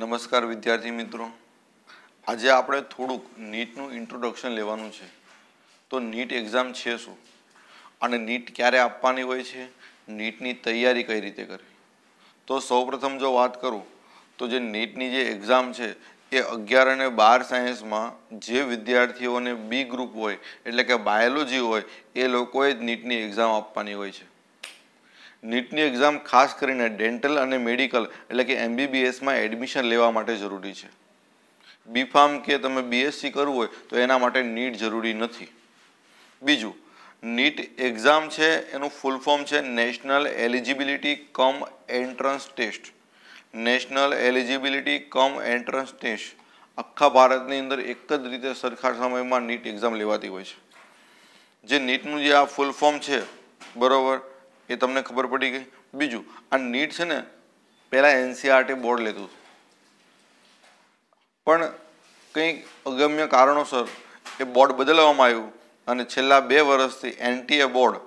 નમસ્કાર વિદ્યાર્થી મિત્રો આજે આપણે થોડુંક નીટનું ઇન્ટ્રોડક્શન લેવાનું છે તો નીટ એક્ઝામ છે શું અને નીટ ક્યારે આપવાની હોય છે નીટની તૈયારી કઈ રીતે કરવી તો સૌપ્રથમ જો વાત કરું તો જે નીટની જે એક્ઝામ છે એ અગિયાર અને બાર સાયન્સમાં જે વિદ્યાર્થીઓને બી ગ્રુપ હોય એટલે કે બાયોલોજી હોય એ લોકોએ જ નીટની એક્ઝામ આપવાની હોય છે નીટની એક્ઝામ ખાસ કરીને ડેન્ટલ અને મેડિકલ એટલે કે એમબીબીએસમાં એડમિશન લેવા માટે જરૂરી છે બી ફાર્મ કે તમે બીએસસી કરવું હોય તો એના માટે નીટ જરૂરી નથી બીજું નીટ એક્ઝામ છે એનું ફૂલ ફોર્મ છે national eligibility cum entrance test national eligibility cum entrance test આખા ભારતની અંદર એક જ રીતે સરખા સમયમાં નીટ એક્ઝામ લેવાતી હોય છે જે નીટનું જે આ ફૂલ ફોર્મ છે બરાબર એ તમને ખબર પડી ગઈ બીજું આ નીટ છે ને પહેલાં એનસીઆરટી e બોર્ડ લેતું પણ કંઈક અગમ્ય કારણોસર એ બોર્ડ બદલવામાં આવ્યું અને છેલ્લા બે વર્ષથી NTA board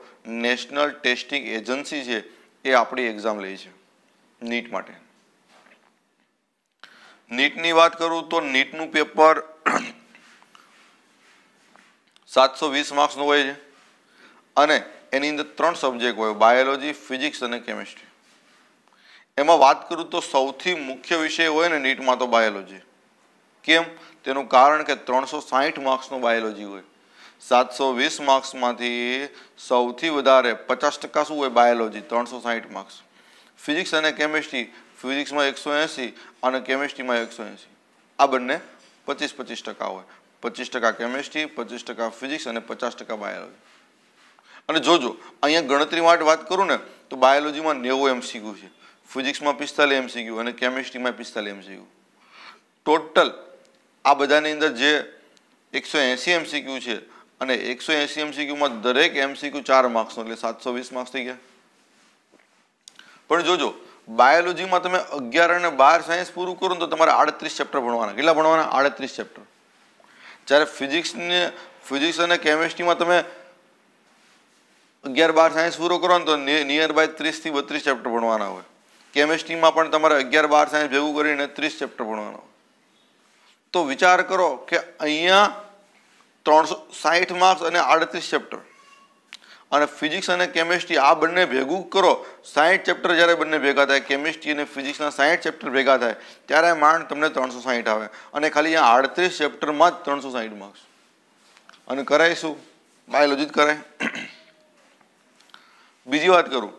national testing agency છે એ આપણી એક્ઝામ લે છે નીટ માટે નીટની વાત કરું તો નીટનું પેપર સાતસો વીસ માર્ક્સનું હોય છે અને એની અંદર ત્રણ સબ્જેક્ટ હોય બાયોલોજી ફિઝિક્સ અને કેમિસ્ટ્રી એમાં વાત કરું તો સૌથી મુખ્ય વિષય હોય ને નીટમાં તો બાયોલોજી કેમ તેનું કારણ કે ત્રણસો સાહીઠ માર્ક્સનું બાયોલોજી હોય સાતસો વીસ માર્ક્સમાંથી સૌથી વધારે પચાસ ટકા શું હોય બાયોલોજી ત્રણસો સાહીઠ માર્ક્સ ફિઝિક્સ અને કેમિસ્ટ્રી ફિઝિક્સમાં એકસો એંસી અને કેમિસ્ટ્રીમાં એકસો એંસી આ બંને પચીસ પચીસ ટકા હોય પચીસ ટકા કેમિસ્ટ્રી પચીસ ટકા ફિઝિક્સ અને પચાસ ટકા બાયોલોજી અને જોજો અહીંયા ગણતરી માટે વાત કરું ને તો બાયોલોજીમાં નેવું એમ એમસીક્યુ છે ફિઝિક્સમાં પિસ્તાલીસ એમસીક્યુ અને કેમિસ્ટ્રીમાં પિસ્તાલીસ એમસીક્યુ ટોટલ આ બધાની અંદર જે એકસો એંસી એમ એમસીક્યુ છે અને એકસો એંસી એમ એમસીક્યુમાં દરેક એમ એમસીક્યુ ચાર માર્ક્સનો એટલે સાતસો વીસ માર્ક્સ થઈ ગયા પણ જોજો બાયોલોજીમાં તમે અગિયાર અને બાર સાયન્સ પૂરું કરો તો તમારે આડત્રીસ ચેપ્ટર ભણવાના કેટલા ભણવાના આડત્રીસ ચેપ્ટર જ્યારે ફિઝિક્સને ફિઝિક્સ અને કેમેસ્ટ્રીમાં તમે અગિયાર બાર સાયન્સ પૂરો કરો ને તો નિયર બાય ત્રીસથી બત્રીસ ચેપ્ટર ભણવાના હોય કેમેસ્ટ્રીમાં પણ તમારે અગિયાર બાર સાયન્સ ભેગું કરીને ત્રીસ ચેપ્ટર ભણવાના હોય તો વિચાર કરો કે અહીંયા ત્રણસો સાહીઠ માર્ક્સ અને આડત્રીસ ચેપ્ટર અને ફિઝિક્સ અને કેમેસ્ટ્રી આ બંને ભેગું કરો સાઠ ચેપ્ટર જ્યારે બંને ભેગા થાય કેમેસ્ટ્રી અને ફિઝિક્સના સાઠ ચેપ્ટર ભેગા થાય ત્યારે માંડ તમને ત્રણસો સાહીઠ આવે અને ખાલી અહીંયા આડત્રીસ ચેપ્ટરમાં જ ત્રણસો સાહીઠ માર્ક્સ અને કરાય શું બાયોલોજી જ કરાય બીજી વાત કરું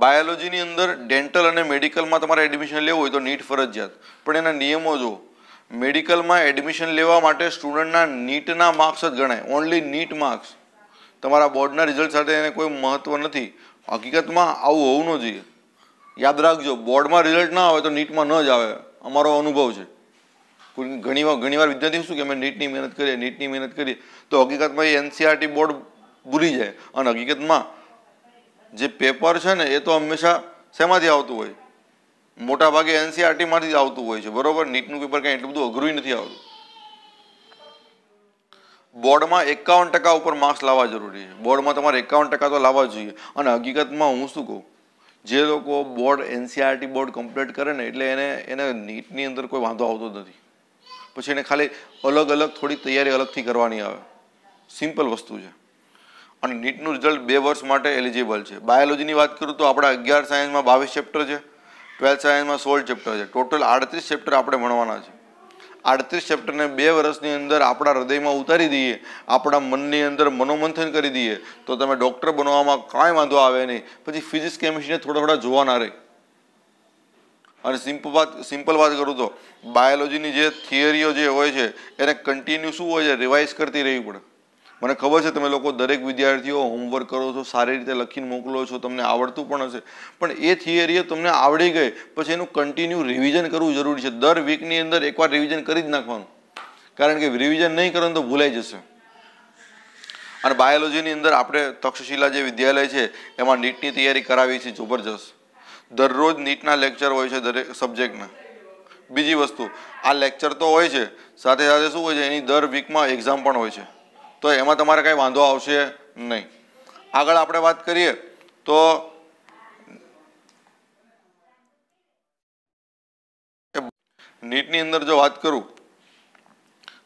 બાયોલોજીની અંદર ડેન્ટલ અને મેડિકલમાં તમારે એડમિશન લેવું હોય તો નીટ ફરજિયાત પણ એના નિયમો જો મેડિકલમાં એડમિશન લેવા માટે સ્ટુડન્ટના નીટના માર્ક્સ જ ગણાય ઓનલી નીટ માર્ક્સ તમારા બોર્ડના રિઝલ્ટ સાથે એને કોઈ મહત્ત્વ નથી હકીકતમાં આવું હોવું ન જોઈએ યાદ રાખજો બોર્ડમાં રિઝલ્ટ ના આવે તો નીટમાં ન જ આવે અમારો અનુભવ છે ઘણી વાર ઘણીવાર વિદ્યાર્થીઓ શું કે અમે નીટની મહેનત કરીએ નીટની મહેનત કરીએ તો હકીકતમાં એ એનસીઆરટી બોર્ડ ભૂલી જાય અને હકીકતમાં જે પેપર છે ને એ તો હંમેશા શેમાંથી આવતું હોય મોટા ભાગે એનસીઆરટીમાંથી e જ આવતું હોય છે બરોબર નીટનું પેપર કાંઈ એટલું બધું અઘરું નથી આવતું બોર્ડમાં એકાવન ટકા ઉપર માર્ક્સ લાવવા જરૂરી છે બોર્ડમાં તમારે એકાવન ટકા તો લાવવા જોઈએ અને હકીકતમાં હું શું કહું જે લોકો board NCERT e board complete કરે ને એટલે એને એને નીટની અંદર કોઈ વાંધો આવતો નથી પછી એને ખાલી અલગ અલગ થોડી તૈયારી અલગથી કરવાની આવે સિમ્પલ વસ્તુ છે અને નીટનું રિઝલ્ટ બે વર્ષ માટે એલિજિબલ છે બાયોલોજીની વાત કરું તો આપણા અગિયાર સાયન્સમાં બાવીસ ચેપ્ટર છે ટ્વેલ્થ સાયન્સમાં સોળ ચેપ્ટર છે ટોટલ આડત્રીસ ચેપ્ટર આપણે ભણવાના છે આડત્રીસ ચેપ્ટરને બે વર્ષની અંદર આપણા હૃદયમાં ઉતારી દઈએ આપણા મનની અંદર મનોમંથન કરી દઈએ તો તમે ડૉક્ટર બનવામાં કાંઈ વાંધો આવે નહીં પછી ફિઝિક્સ કેમિસ્ટ્રીને થોડા થોડા જોવાના રહે અને સિમ્પલ વાત સિમ્પલ વાત કરું તો બાયોલોજીની જે થિયરીઓ જે હોય છે એને કન્ટિન્યુ શું હોય છે રિવાઇઝ કરતી રહેવી પડે મને ખબર છે તમે લોકો દરેક વિદ્યાર્થીઓ હોમવર્ક કરો છો સારી રીતે લખીને મોકલો છો તમને આવડતું પણ હશે પણ એ થિયરીએ તમને આવડી ગઈ પછી એનું કન્ટિન્યુ રિવિઝન કરવું જરૂરી છે દર વીકની અંદર એકવાર રિવિઝન કરી જ નાખવાનું કારણ કે રિવિઝન નહીં કરો તો ભૂલાઈ જશે અને બાયોલોજીની અંદર આપણે તક્ષશિલા જે વિદ્યાલય છે એમાં નીટની તૈયારી કરાવી છે જબરજસ્ત દરરોજ નીટના લેક્ચર હોય છે દરેક સબ્જેક્ટના બીજી વસ્તુ આ લેક્ચર તો હોય છે સાથે સાથે શું હોય છે એની દર વીકમાં એક્ઝામ પણ હોય છે તો એમાં તમારે કાંઈ વાંધો આવશે નહીં આગળ આપણે વાત કરીએ તો નીટની અંદર જો વાત કરું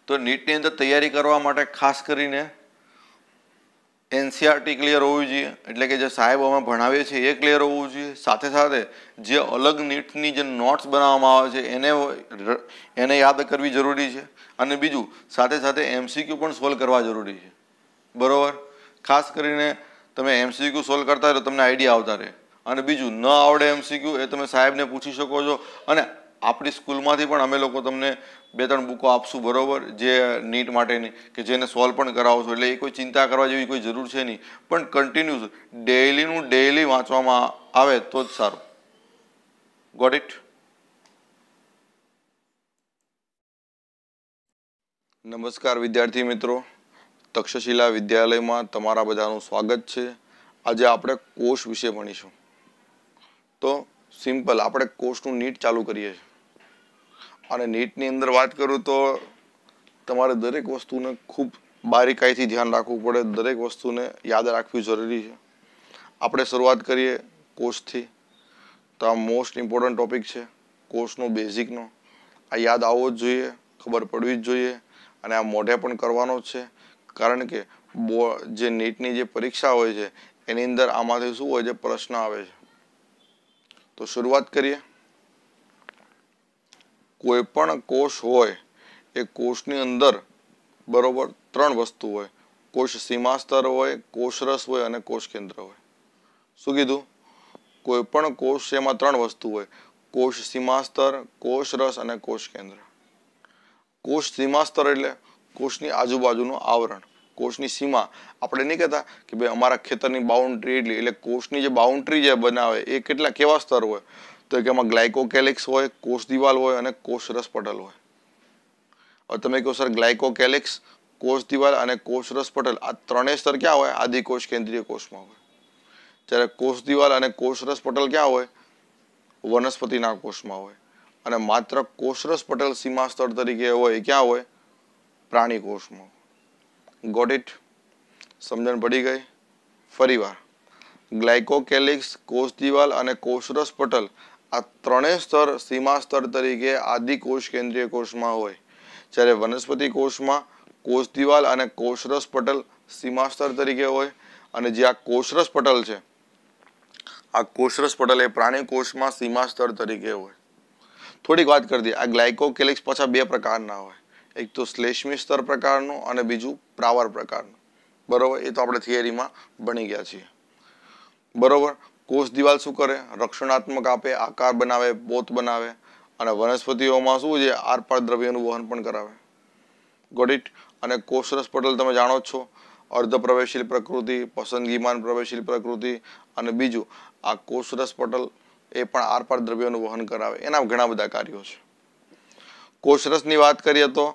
તો નીટની અંદર તૈયારી કરવા માટે ખાસ કરીને એનસીઆરટી ક્લિયર હોવી જોઈએ એટલે કે જે સાહેબ અમે ભણાવીએ છીએ એ ક્લિયર હોવું જોઈએ સાથે સાથે જે અલગ નીટની જે નોટ્સ બનાવવામાં આવે છે એને એને યાદ કરવી જરૂરી છે અને બીજું સાથે સાથે એમસીક્યુ પણ સોલ્વ કરવા જરૂરી છે બરાબર ખાસ કરીને તમે એમસીક્યુ સોલ્વ કરતા રહો તમને આઈડિયા આવતા રહે અને બીજું ન આવડે એમસીક્યુ એ તમે સાહેબને પૂછી શકો છો અને આપણી સ્કૂલમાંથી પણ અમે લોકો તમને બે ત્રણ બુકો આપશું બરાબર જે નીટ માટેની કે જેને સોલ્વ પણ છો એટલે એ કોઈ ચિંતા કરવા જેવી કોઈ જરૂર છે નહીં પણ કન્ટિન્યુઅસ ડેઇલીનું ડેઇલી વાંચવામાં આવે તો જ સારું ગોટ ઇટ નમસ્કાર વિદ્યાર્થી મિત્રો તક્ષશિલા વિદ્યાલયમાં તમારા બધાનું સ્વાગત છે આજે આપણે કોષ વિશે ભણીશું તો સિમ્પલ આપણે કોષનું નીટ ચાલુ કરીએ છીએ અને નીટની અંદર વાત કરું તો તમારે દરેક વસ્તુને ખૂબ બારીકાઈથી ધ્યાન રાખવું પડે દરેક વસ્તુને યાદ રાખવી જરૂરી છે આપણે શરૂઆત કરીએ કોર્સથી તો આ મોસ્ટ ઇમ્પોર્ટન્ટ ટોપિક છે કોર્સનો બેઝિકનો આ યાદ આવવો જ જોઈએ ખબર પડવી જ જોઈએ અને આ મોઢે પણ કરવાનો જ છે કારણ કે બો જે નીટની જે પરીક્ષા હોય છે એની અંદર આમાંથી શું હોય છે પ્રશ્ન આવે છે તો શરૂઆત કરીએ કોઈ પણ કોષ હોય એ કોષની અંદર બરોબર ત્રણ વસ્તુ હોય કોષ સીમાસ્તર હોય કોષરસ હોય અને કોષ કેન્દ્ર હોય શું કીધું કોઈ પણ કોષ એમાં ત્રણ વસ્તુ હોય કોષ સીમાસ્તર સ્તર કોષરસ અને કોષ કેન્દ્ર કોષ સીમાસ્તર એટલે કોષની આજુબાજુનું આવરણ કોષની સીમા આપણે નહીં કહેતા કે ભાઈ અમારા ખેતરની બાઉન્ડ્રી એટલી એટલે કોષની જે બાઉન્ડ્રી જે બનાવે એ કેટલા કેવા સ્તર હોય તો કે એમાં ગ્લાયકોકેલિક્સ હોય કોષ દિવાલ હોય અને કોષ રસ પટલ હોય હવે તમે કહો સર ગ્લાયકોકેલિક્સ કોષ દિવાલ અને કોષ રસ પટલ આ ત્રણેય સ્તર ક્યાં હોય આદિકોષ કેન્દ્રીય કોષમાં હોય જ્યારે કોષ દિવાલ અને કોષ રસ પટલ ક્યાં હોય વનસ્પતિના કોષમાં હોય અને માત્ર કોષરસ પટલ સીમા સ્તર તરીકે હોય ક્યાં હોય પ્રાણી કોષમાં ગોટ ઇટ સમજણ પડી ગઈ ફરીવાર ગ્લાયકોકેલિક્સ કોષ દિવાલ અને કોષરસ પટલ આ ત્રણેય સ્તર સીમા સ્તર તરીકે આદિ કોષ કેન્દ્રીય કોષમાં હોય જ્યારે વનસ્પતિ કોષમાં કોષ દિવાલ અને કોષરસ પટલ સીમા સ્તર તરીકે હોય અને જે આ કોષરસ પટલ છે આ કોષરસ પટલ એ પ્રાણી કોષમાં સીમા સ્તર તરીકે હોય થોડીક વાત કરી આ ગ્લાયકોકેલિક્સ પાછા બે પ્રકારના હોય એક તો શ્લેષ્મી સ્તર પ્રકારનું અને બીજું પ્રાવર પ્રકારનું બરાબર એ તો આપણે થિયરીમાં ભણી ગયા છીએ બરાબર કોષ દિવાલ શું કરે રક્ષણાત્મક આપે આકાર બનાવે પોત બનાવે અને વનસ્પતિઓમાં શું છે આરપાર દ્રવ્યનું વહન પણ કરાવે ગોટ ઇટ અને કોષરસ પટલ તમે જાણો છો અર્ધ પ્રવેશીલ પ્રકૃતિ પસંદગીમાન પ્રવેશીલ પ્રકૃતિ અને બીજું આ કોષરસ પટલ એ પણ આરપાર દ્રવ્યોનું વહન કરાવે એના ઘણા બધા કાર્યો છે કોષરસની વાત કરીએ તો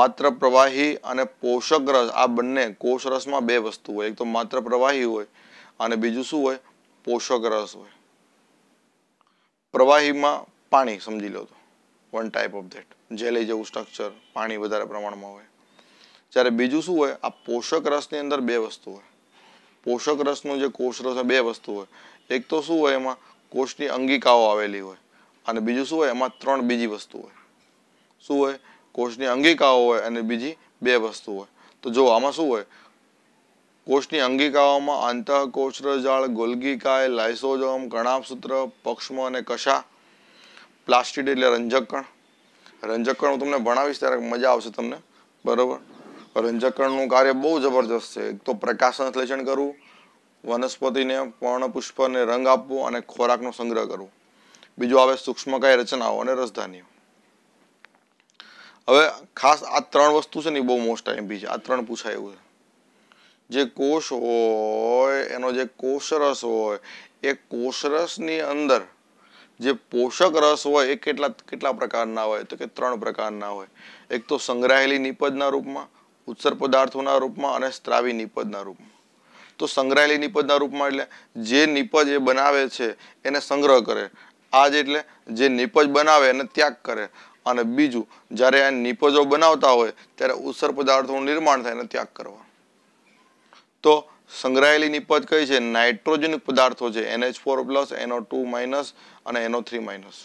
માત્ર પ્રવાહી અને પોષક રસ આ બંને કોષરસમાં બે વસ્તુ હોય એક તો માત્ર પ્રવાહી હોય અને બીજું શું હોય પોષક રસ હોય પ્રવાહીમાં પાણી સમજી લો તો one type of that jelly જેવું સ્ટ્રક્ચર પાણી વધારે પ્રમાણમાં હોય જ્યારે બીજું શું હોય આ પોષક રસની અંદર બે વસ્તુ હોય પોષક રસનું જે કોષ રસ બે વસ્તુ હોય એક તો શું હોય એમાં કોષની અંગિકાઓ આવેલી હોય અને બીજું શું હોય એમાં ત્રણ બીજી વસ્તુ હોય શું હોય કોષની અંગિકાઓ હોય અને બીજી બે વસ્તુ હોય તો જો આમાં શું હોય કોષની અંગિકાઓમાં અંતઃકોષરજાળ ગોલગીકાય લાઇસોજોમ કણાપસૂત્ર પક્ષમ અને કશા પ્લાસ્ટિડ એટલે રંજકણ રંજકણ હું તમને ભણાવીશ ત્યારે મજા આવશે તમને બરાબર રંજકકણનું કાર્ય બહુ જબરજસ્ત છે એક તો પ્રકાશ સંશ્લેષણ કરવું વનસ્પતિને પર્ણપુષ્પને રંગ આપવો અને ખોરાકનો સંગ્રહ કરવો બીજું આવે સૂક્ષ્મકાય રચનાઓ અને રસધાનીઓ હવે ખાસ આ ત્રણ વસ્તુ છે ને બહુ મોસ્ટ ટાઈમ બી છે આ ત્રણ પૂછાય એવું છે જે કોષ હોય એનો જે કોષરસ હોય એ કોષરસની અંદર જે પોષક રસ હોય એ કેટલા કેટલા પ્રકારના હોય તો કે ત્રણ પ્રકારના હોય એક તો સંગ્રહાયેલી નિપજના રૂપમાં ઉત્સર પદાર્થોના રૂપમાં અને સ્ત્રાવી નિપજના રૂપમાં તો સંગ્રહાયેલી નિપજના રૂપમાં એટલે જે નિપજ એ બનાવે છે એને સંગ્રહ કરે આજ એટલે જે નિપજ બનાવે એને ત્યાગ કરે અને બીજું જ્યારે આ નિપજો બનાવતા હોય ત્યારે ઉત્સર પદાર્થોનું નિર્માણ થાય એને ત્યાગ કરવા તો સંગ્રહાયેલી નિપજ કઈ છે નાઇટ્રોજનિક પદાર્થો છે NH four plus N O two minus અને એનો થ્રી માઇનસ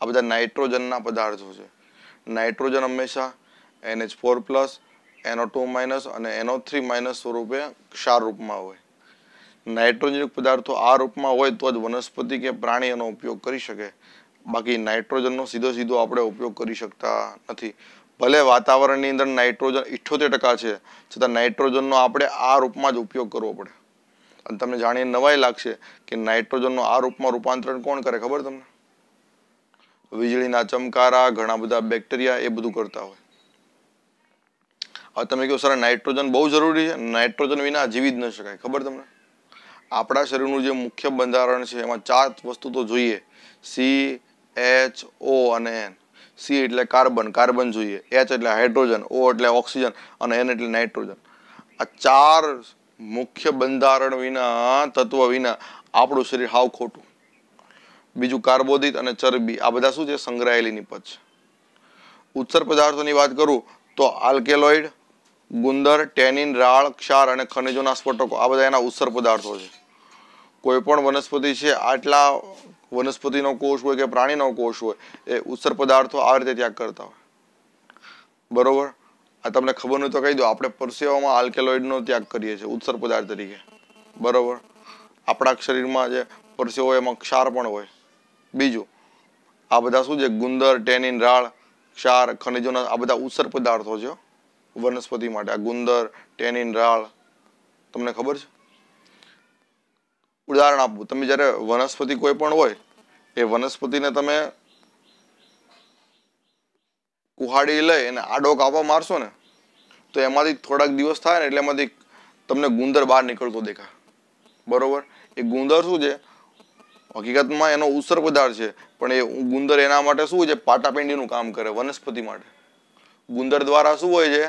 આ બધા નાઇટ્રોજનના પદાર્થો છે નાઇટ્રોજન હંમેશા NH four plus N O two minus અને એનો થ્રી માઇનસ સ્વરૂપે ક્ષાર રૂપમાં હોય નાઇટ્રોજનિક પદાર્થો આ રૂપમાં હોય તો જ વનસ્પતિ કે પ્રાણી એનો ઉપયોગ કરી શકે બાકી નાઇટ્રોજનનો સીધો સીધો આપણે ઉપયોગ કરી શકતા નથી ભલે વાતાવરણની અંદર નાઇટ્રોજન ઇઠ્યોતેર ટકા છે છતાં નાઇટ્રોજનનો આપણે આ રૂપમાં જ ઉપયોગ કરવો પડે અને તમને જાણીને નવાઈ લાગશે કે નાઇટ્રોજનનું આ રૂપમાં રૂપાંતરણ કોણ કરે ખબર તમને વીજળીના ચમકારા ઘણા બધા બેક્ટેરિયા એ બધું કરતા હોય હવે તમે કહો સર નાઇટ્રોજન બહુ જરૂરી છે નાઇટ્રોજન વિના જીવી જ ન શકાય ખબર તમને આપણા શરીરનું જે મુખ્ય બંધારણ છે એમાં ચાર વસ્તુ તો જોઈએ સી એચ ઓ અને એન સી એટલે કાર્બન કાર્બન જોઈએ એચ એટલે હાઇડ્રોજન ઓ એટલે ઓક્સિજન અને એન એટલે નાઇટ્રોજન આ ચાર મુખ્ય બંધારણ વિના તત્વ વિના આપણું શરીર હાવ ખોટું બીજું કાર્બોદિત અને ચરબી આ બધા શું છે સંગ્રહાયેલી નિપજ ઉત્સર પદાર્થોની વાત કરું તો આલ્કેલોઇડ ગુંદર ટેનિન રાળ ક્ષાર અને ખનિજોના સ્ફોટકો આ બધા એના ઉત્સર પદાર્થો છે કોઈ પણ વનસ્પતિ છે આટલા વનસ્પતિનો કોષ હોય કે પ્રાણીનો કોષ હોય એ ઉત્સર પદાર્થો આ રીતે ત્યાગ કરતા હોય બરોબર આ તમને ખબર નહીં તો કહી દો આપણે પરસેવામાં આલ્કેલોઇડનો ત્યાગ કરીએ છીએ ઉત્સર પદાર્થ તરીકે બરોબર આપણા શરીરમાં જે પરસેવો એમાં ક્ષાર પણ હોય બીજું આ બધા શું છે ગુંદર ટેનિન રાળ ક્ષાર ખનિજોના આ બધા ઉત્સર પદાર્થો છે વનસ્પતિ માટે આ ગુંદર ટેનિન રાળ તમને ખબર છે ઉદાહરણ આપું તમે જ્યારે વનસ્પતિ કોઈ પણ હોય એ વનસ્પતિને તમે કુહાડી લઈ અને આડો કાપવા મારશો ને તો એમાંથી થોડાક દિવસ થાય ને એટલે એમાંથી તમને ગુંદર બહાર નીકળતો દેખાય બરોબર એ ગુંદર શું છે હકીકતમાં એનો ઉસર પદાર્થ છે પણ એ ગુંદર એના માટે શું છે પાટાપિંડીનું કામ કરે વનસ્પતિ માટે ગુંદર દ્વારા શું હોય છે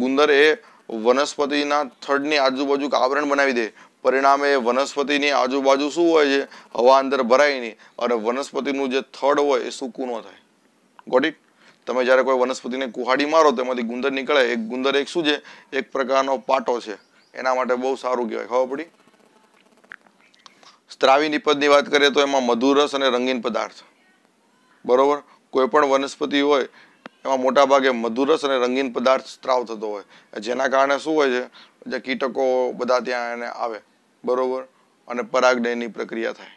ગુંદર એ વનસ્પતિના થડની આજુબાજુ આવરણ બનાવી દે પરિણામે એ વનસ્પતિની આજુબાજુ શું હોય છે હવા અંદર ભરાય નહીં અને વનસ્પતિનું જે થડ હોય એ સૂકું ન થાય ગોટ ઇટ તમે જ્યારે કોઈ વનસ્પતિને કુહાડી મારો તેમાંથી ગુંદર નીકળે એક ગુંદર એક શું છે એક પ્રકારનો પાટો છે એના માટે બહુ સારું કહેવાય ખબર પડી સ્ત્રાવી નિપજની વાત કરીએ તો એમાં મધુરસ અને રંગીન પદાર્થ બરોબર કોઈ પણ વનસ્પતિ હોય એમાં મોટાભાગે મધુરસ અને રંગીન પદાર્થ સ્ત્રાવ થતો હોય જેના કારણે શું હોય છે જે કીટકો બધા ત્યાં એને આવે બરોબર અને પરાગડયની પ્રક્રિયા થાય